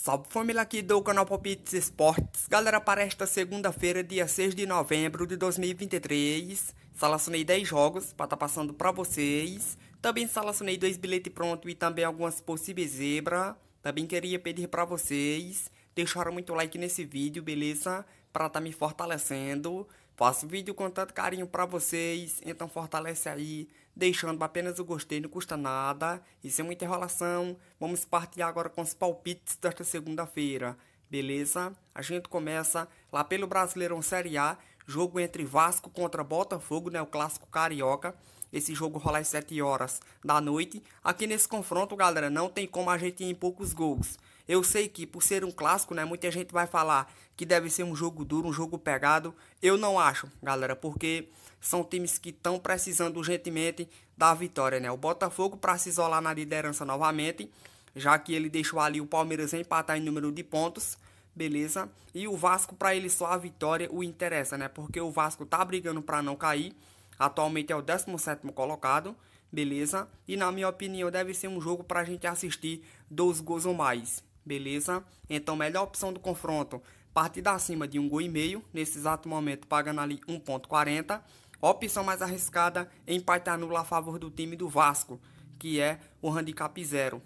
Salve família aqui do canal Palpites Esportes. Galera, para esta segunda-feira, dia 6 de novembro de 2023, salacionei 10 jogos para estar tá passando para vocês. Também salacionei dois bilhetes prontos e também algumas possíveis zebra. Também queria pedir para vocês deixar muito like nesse vídeo, beleza? Para estar tá me fortalecendo. Faço vídeo com tanto carinho para vocês, então fortalece aí Deixando apenas o gostei, não custa nada. Isso é uma interrolação, vamos partir agora com os palpites desta segunda-feira. Beleza? A gente começa lá pelo Brasileirão Série A, jogo entre Vasco contra Botafogo, né, o clássico carioca. Esse jogo rola às 7 horas da noite. Aqui nesse confronto, galera, não tem como a gente ir em poucos gols. Eu sei que por ser um clássico, né, muita gente vai falar que deve ser um jogo duro, um jogo pegado. Eu não acho, galera, porque são times que estão precisando urgentemente da vitória, né? O Botafogo para se isolar na liderança novamente, já que ele deixou ali o Palmeiras empatar em número de pontos, beleza? E o Vasco para ele só a vitória o interessa, né? Porque o Vasco tá brigando para não cair. Atualmente é o 17º colocado, beleza? E na minha opinião deve ser um jogo para a gente assistir dos gols ou mais, beleza? Então melhor opção do confronto, partida acima de um gol e meio, nesse exato momento pagando ali 1.40 Opção mais arriscada, empate anula a favor do time do Vasco, que é o handicap zero.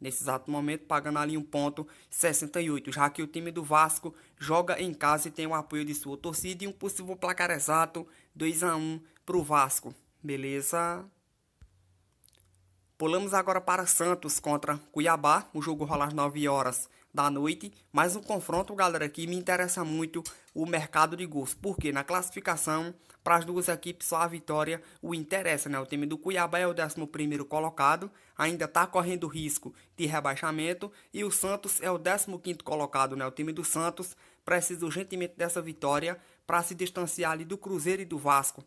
Nesse exato momento, pagando ali um ponto 68, já que o time do Vasco joga em casa e tem o apoio de sua torcida e um possível placar exato 2 a 1 para o Vasco. Beleza? Pulamos agora para Santos contra Cuiabá, o jogo rola às 9 horas da noite, Mas um confronto, galera, aqui me interessa muito o mercado de gols, porque na classificação, para as duas equipes, só a vitória o interessa, é né? O time do Cuiabá é o 11 colocado, ainda está correndo risco de rebaixamento, e o Santos é o 15 colocado, né? O time do Santos precisa urgentemente dessa vitória para se distanciar ali do Cruzeiro e do Vasco,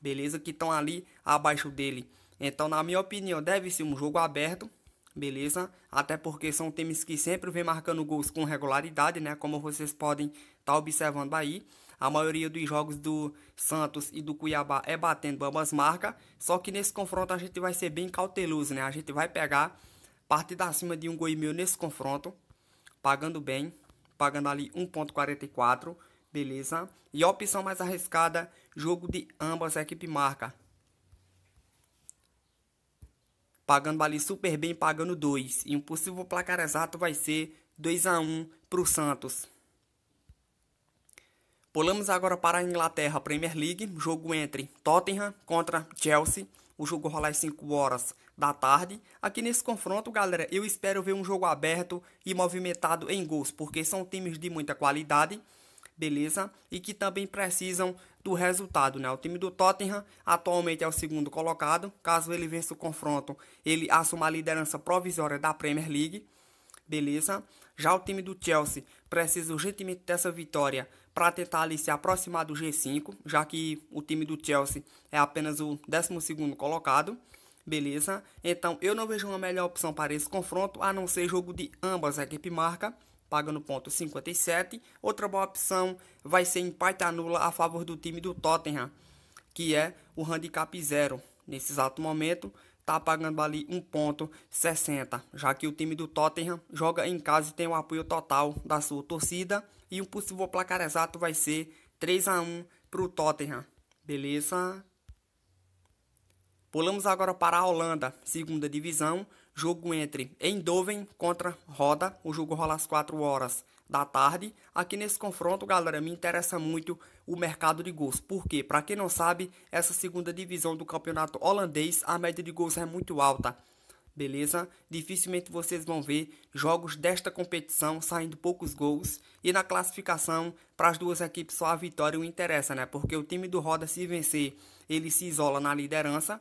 beleza? Que estão ali abaixo dele. Então, na minha opinião, deve ser um jogo aberto, beleza? Até porque são times que sempre vem marcando gols com regularidade, né? Como vocês podem estar tá observando aí. A maioria dos jogos do Santos e do Cuiabá é batendo ambas marcas. Só que nesse confronto a gente vai ser bem cauteloso, né? A gente vai pegar da cima de um gol e meio nesse confronto. Pagando bem. Pagando ali 1.44. Beleza? E a opção mais arriscada, jogo de ambas equipe marca pagando ali super bem, pagando 2. E um possível placar exato vai ser 2 a 1 um para o Santos. Pulamos agora para a Inglaterra Premier League, jogo entre Tottenham contra Chelsea. O jogo rolar às 5 horas da tarde. Aqui nesse confronto, galera, eu espero ver um jogo aberto e movimentado em gols, porque são times de muita qualidade beleza? E que também precisam do resultado, né? O time do Tottenham atualmente é o segundo colocado. Caso ele vença o confronto, ele assuma a liderança provisória da Premier League, beleza? Já o time do Chelsea precisa urgentemente dessa vitória para tentar ali se aproximar do G5, já que o time do Chelsea é apenas o 12 segundo colocado. Beleza? Então eu não vejo uma melhor opção para esse confronto a não ser jogo de ambas a equipe marca paga no ponto 57. Outra boa opção vai ser empate anula a favor do time do Tottenham, que é o handicap zero. Nesse exato momento, está pagando ali 1,60, já que o time do Tottenham joga em casa e tem o apoio total da sua torcida. E o um possível placar exato vai ser 3 a 1 para o Tottenham. Beleza? Pulamos agora para a Holanda, segunda divisão, Jogo entre Eindhoven contra Roda. O jogo rola às 4 horas da tarde. Aqui nesse confronto, galera, me interessa muito o mercado de gols. Porque, para quem não sabe, essa segunda divisão do campeonato holandês, a média de gols é muito alta. Beleza? Dificilmente vocês vão ver jogos desta competição saindo poucos gols. E na classificação, para as duas equipes, só a vitória o interessa, né? Porque o time do Roda, se vencer, ele se isola na liderança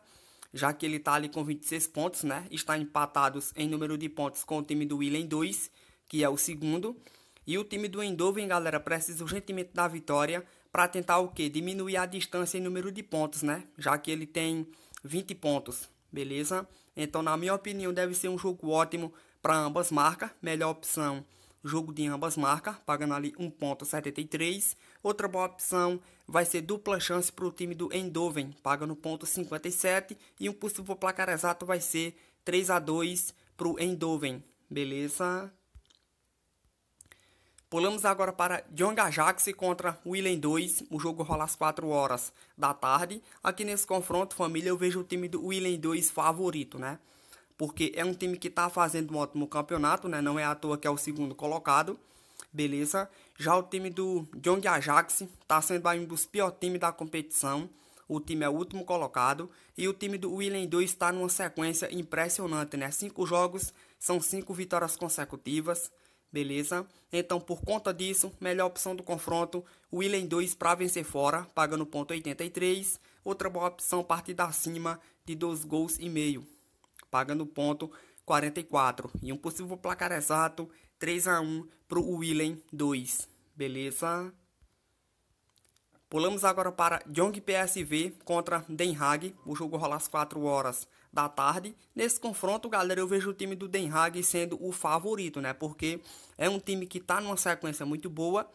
já que ele está ali com 26 pontos, né? Está empatados em número de pontos com o time do Willen 2, que é o segundo. E o time do Endoven, galera, precisa urgentemente da vitória para tentar o quê? Diminuir a distância em número de pontos, né? Já que ele tem 20 pontos, beleza? Então, na minha opinião, deve ser um jogo ótimo para ambas marcas. Melhor opção, jogo de ambas marcas, pagando ali 1.73 Outra boa opção vai ser dupla chance para o time do Endoven paga no ponto 57 e um possível placar exato vai ser 3 a 2 para o Endoven beleza? Pulamos agora para Jong Ajax contra Willem 2, o jogo rola às 4 horas da tarde. Aqui nesse confronto, família, eu vejo o time do Willem 2 favorito, né? Porque é um time que está fazendo um ótimo campeonato, né? Não é à toa que é o segundo colocado beleza? Já o time do John de Ajax está sendo um dos pior times da competição. O time é o último colocado. E o time do William 2 está numa sequência impressionante, né? Cinco jogos, são cinco vitórias consecutivas, beleza? Então, por conta disso, melhor opção do confronto, William 2 para vencer fora, pagando ponto 83. Outra boa opção, partida acima de 2 gols e meio, pagando ponto 44. E um possível placar exato 3x1 para o Willem 2. Beleza? Pulamos agora para Jong PSV contra Den Haag. O jogo rola às 4 horas da tarde. Nesse confronto, galera, eu vejo o time do Den Haag sendo o favorito, né? Porque é um time que está numa sequência muito boa.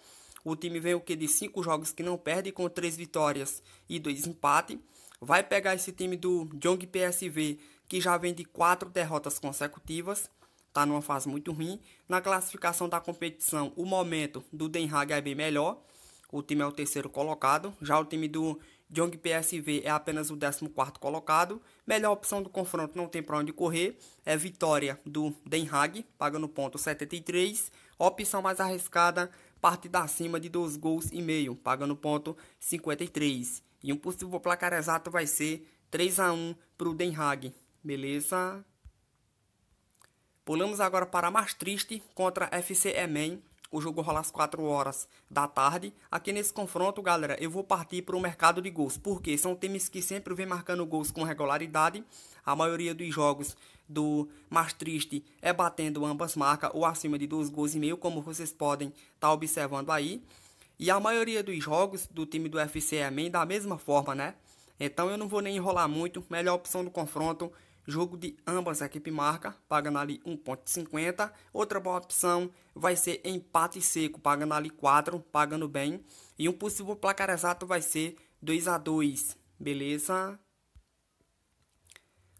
O time vem o que de 5 jogos que não perde com 3 vitórias e 2 empates. Vai pegar esse time do Jong PSV que já vem de 4 derrotas consecutivas está numa fase muito ruim. Na classificação da competição, o momento do Den Haag é bem melhor. O time é o terceiro colocado. Já o time do Jong PSV é apenas o 14 colocado. Melhor opção do confronto não tem para onde correr. É vitória do Den Haag, pagando ponto 73. Opção mais arriscada, partida acima de 2 gols e meio, pagando ponto 53. E um possível placar exato vai ser 3 a 1 para o Den Haag. Beleza? Pulamos agora para a mais triste contra FC Emen. O jogo rola às 4 horas da tarde. Aqui nesse confronto, galera, eu vou partir para o mercado de gols. Porque são times que sempre vem marcando gols com regularidade. A maioria dos jogos do mais triste é batendo ambas marcas ou acima de 2 gols e meio, como vocês podem estar tá observando aí. E a maioria dos jogos do time do FC Emen da mesma forma, né? Então eu não vou nem enrolar muito. Melhor opção do confronto Jogo de ambas a equipe marca, pagando ali 1.50. Outra boa opção vai ser empate seco, pagando ali 4, pagando bem. E um possível placar exato vai ser 2 a 2, beleza?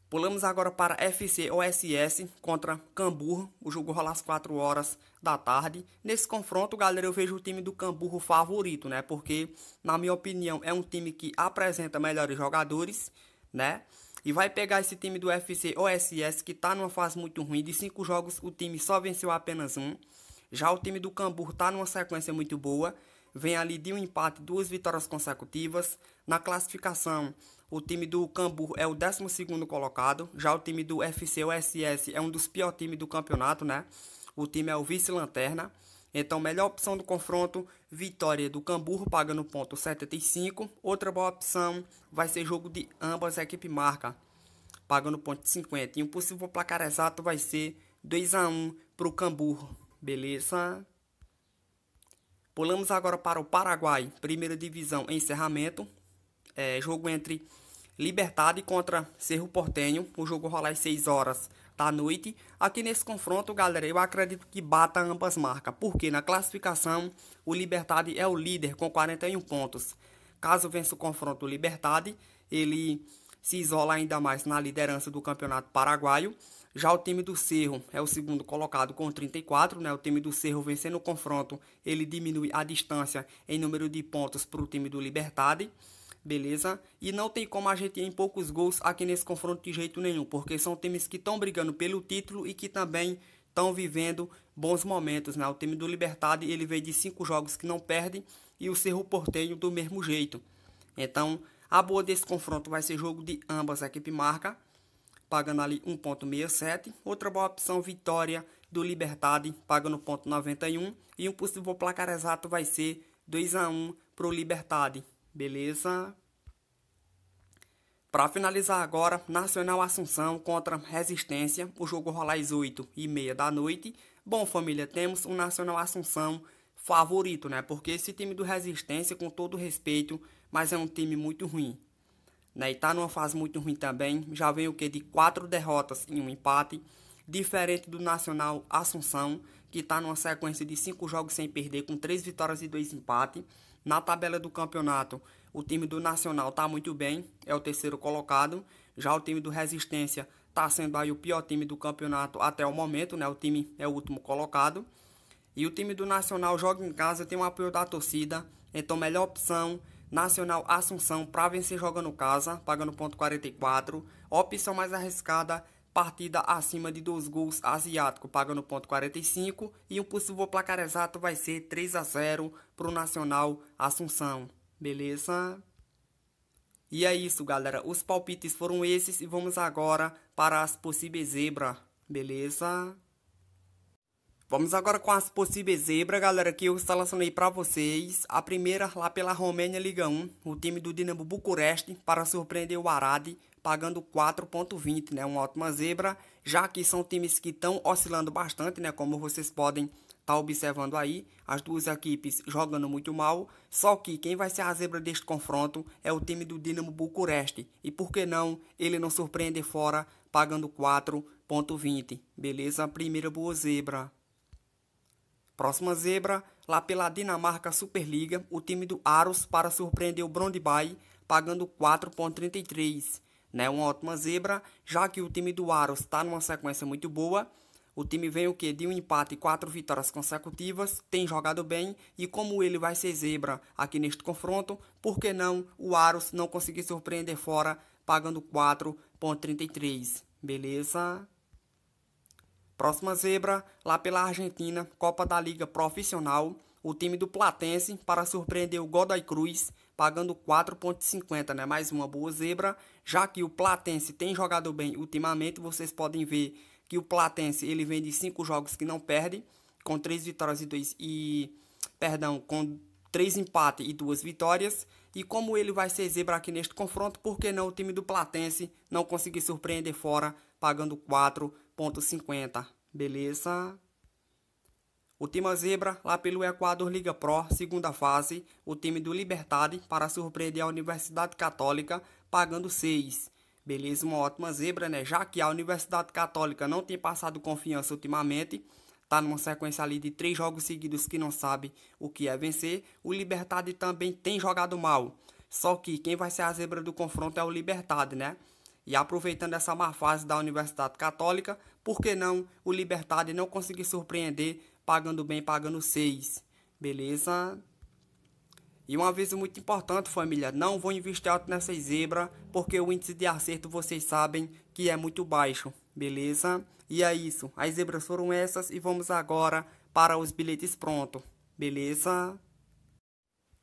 Pulamos agora para FC OSS contra Camburro. O jogo rola às 4 horas da tarde. Nesse confronto, galera, eu vejo o time do Camburro favorito, né? Porque, na minha opinião, é um time que apresenta melhores jogadores, né? e vai pegar esse time do FC OSS que está numa fase muito ruim. De cinco jogos, o time só venceu apenas um. Já o time do Cambur está numa sequência muito boa. Vem ali de um empate, duas vitórias consecutivas. Na classificação, o time do Cambur é o 12 colocado. Já o time do FC OSS é um dos piores times do campeonato, né? O time é o vice-lanterna. Então, melhor opção do confronto, vitória do Camburro pagando ponto 75. Outra boa opção vai ser jogo de ambas a equipe marca, pagando ponto 50. E um possível placar exato vai ser 2 a 1 para o Camburro, beleza? Pulamos agora para o Paraguai, primeira divisão encerramento. É, jogo entre Libertad contra Cerro Portenho, o jogo rolar às 6 horas da noite. Aqui nesse confronto, galera, eu acredito que bata ambas marcas, porque na classificação o Libertad é o líder com 41 pontos. Caso vença o confronto o Libertad, ele se isola ainda mais na liderança do Campeonato Paraguaio. Já o time do Cerro é o segundo colocado com 34, né? O time do Cerro vencendo o confronto, ele diminui a distância em número de pontos para o time do Libertad beleza? E não tem como a gente ir em poucos gols aqui nesse confronto de jeito nenhum, porque são times que estão brigando pelo título e que também estão vivendo bons momentos, né? O time do Libertad, ele veio de cinco jogos que não perdem e o Cerro Porteño do mesmo jeito. Então, a boa desse confronto vai ser jogo de ambas a equipe marca, pagando ali 1.67. Outra boa opção, vitória do Libertad, pagando 0.91 e um possível placar exato vai ser 2 a 1 pro Libertad. Beleza? Para finalizar agora, Nacional Assunção contra Resistência, o jogo rolar às 8 e meia da noite. Bom, família, temos o Nacional Assunção favorito, né? Porque esse time do Resistência, com todo respeito, mas é um time muito ruim. Né? E tá numa fase muito ruim também. Já vem o que? De quatro derrotas e um empate. Diferente do Nacional Assunção, que tá numa sequência de cinco jogos sem perder, com três vitórias e dois empates. Na tabela do campeonato, o time do Nacional está muito bem, é o terceiro colocado. Já o time do Resistência está sendo aí o pior time do campeonato até o momento, né? O time é o último colocado. E o time do Nacional joga em casa, tem o um apoio da torcida. Então, melhor opção, Nacional Assunção para vencer jogando casa, pagando ponto 44. Opção mais arriscada partida acima de dois gols asiático, pagando ponto 45 e o possível placar exato vai ser 3 a 0 para o Nacional Assunção. Beleza? E é isso, galera. Os palpites foram esses e vamos agora para as possíveis zebra. Beleza? Vamos agora com as possíveis zebras, galera, que eu selecionei para vocês. A primeira lá pela Romênia Liga 1, o time do Dinamo Bucureste, para surpreender o Arade, pagando 4,20, né? Uma ótima zebra, já que são times que estão oscilando bastante, né? Como vocês podem estar tá observando aí, as duas equipes jogando muito mal. Só que quem vai ser a zebra deste confronto é o time do Dinamo Bucureste. E por que não ele não surpreender fora pagando 4,20? Beleza? Primeira boa zebra. Próxima zebra, lá pela Dinamarca Superliga, o time do Aros para surpreender o Brondby pagando 4,33 né? Uma ótima zebra, já que o time do Aros está numa sequência muito boa. O time vem o que de um empate e quatro vitórias consecutivas, tem jogado bem e como ele vai ser zebra aqui neste confronto, por que não o Aros não conseguir surpreender fora pagando 4.33, beleza? Próxima zebra lá pela Argentina, Copa da Liga Profissional, o time do Platense para surpreender o Godoy Cruz pagando 4,50, né? Mais uma boa zebra. Já que o Platense tem jogado bem ultimamente, vocês podem ver que o Platense ele vem de 5 jogos que não perde, com 3 vitórias e 2 e perdão, com 3 empates e 2 vitórias. E como ele vai ser zebra aqui neste confronto, por que não o time do Platense não conseguir surpreender fora pagando 4,50? Beleza? O time Zebra, lá pelo Equador Liga Pro, segunda fase, o time do Libertad para surpreender a Universidade Católica, pagando 6. Beleza, uma ótima zebra, né? Já que a Universidade Católica não tem passado confiança ultimamente, tá numa sequência ali de três jogos seguidos que não sabe o que é vencer. O Libertad também tem jogado mal. Só que quem vai ser a zebra do confronto é o Libertad, né? E aproveitando essa má fase da Universidade Católica, por que não o Libertad não conseguir surpreender pagando bem, pagando 6. Beleza? E um aviso muito importante, família, não vou investir alto nessa zebra, porque o índice de acerto vocês sabem que é muito baixo, beleza? E é isso, as zebras foram essas e vamos agora para os bilhetes pronto, beleza?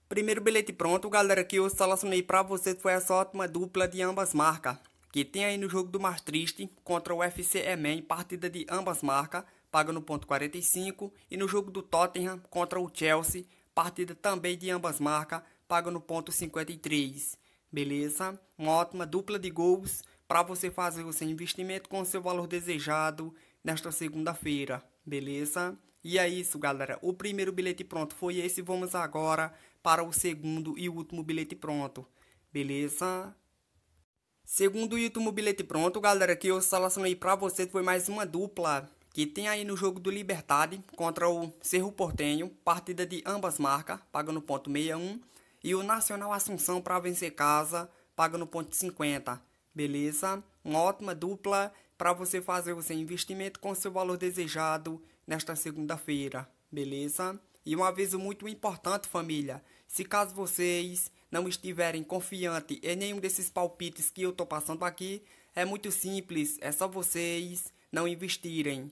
Primeiro bilhete pronto, galera, que eu selecionei para vocês foi essa ótima dupla de ambas marcas, que tem aí no jogo do mais triste contra o UFC Emen, partida de ambas marcas, paga no ponto 45 e no jogo do Tottenham contra o Chelsea, partida também de ambas marcas, paga no ponto 53. Beleza? Uma ótima dupla de gols para você fazer o seu investimento com o seu valor desejado nesta segunda-feira. Beleza? E é isso, galera. O primeiro bilhete pronto foi esse. Vamos agora para o segundo e último bilhete pronto. Beleza? Segundo e último bilhete pronto, galera, que eu selecionei para vocês foi mais uma dupla que tem aí no jogo do Libertad contra o Cerro Portenho, partida de ambas marcas, paga no ponto 61, e o Nacional Assunção para vencer casa, paga no ponto 50. Beleza? Uma ótima dupla para você fazer o seu investimento com o seu valor desejado nesta segunda-feira, beleza? E um aviso muito importante, família. Se caso vocês não estiverem confiante em nenhum desses palpites que eu tô passando aqui, é muito simples, é só vocês não investirem,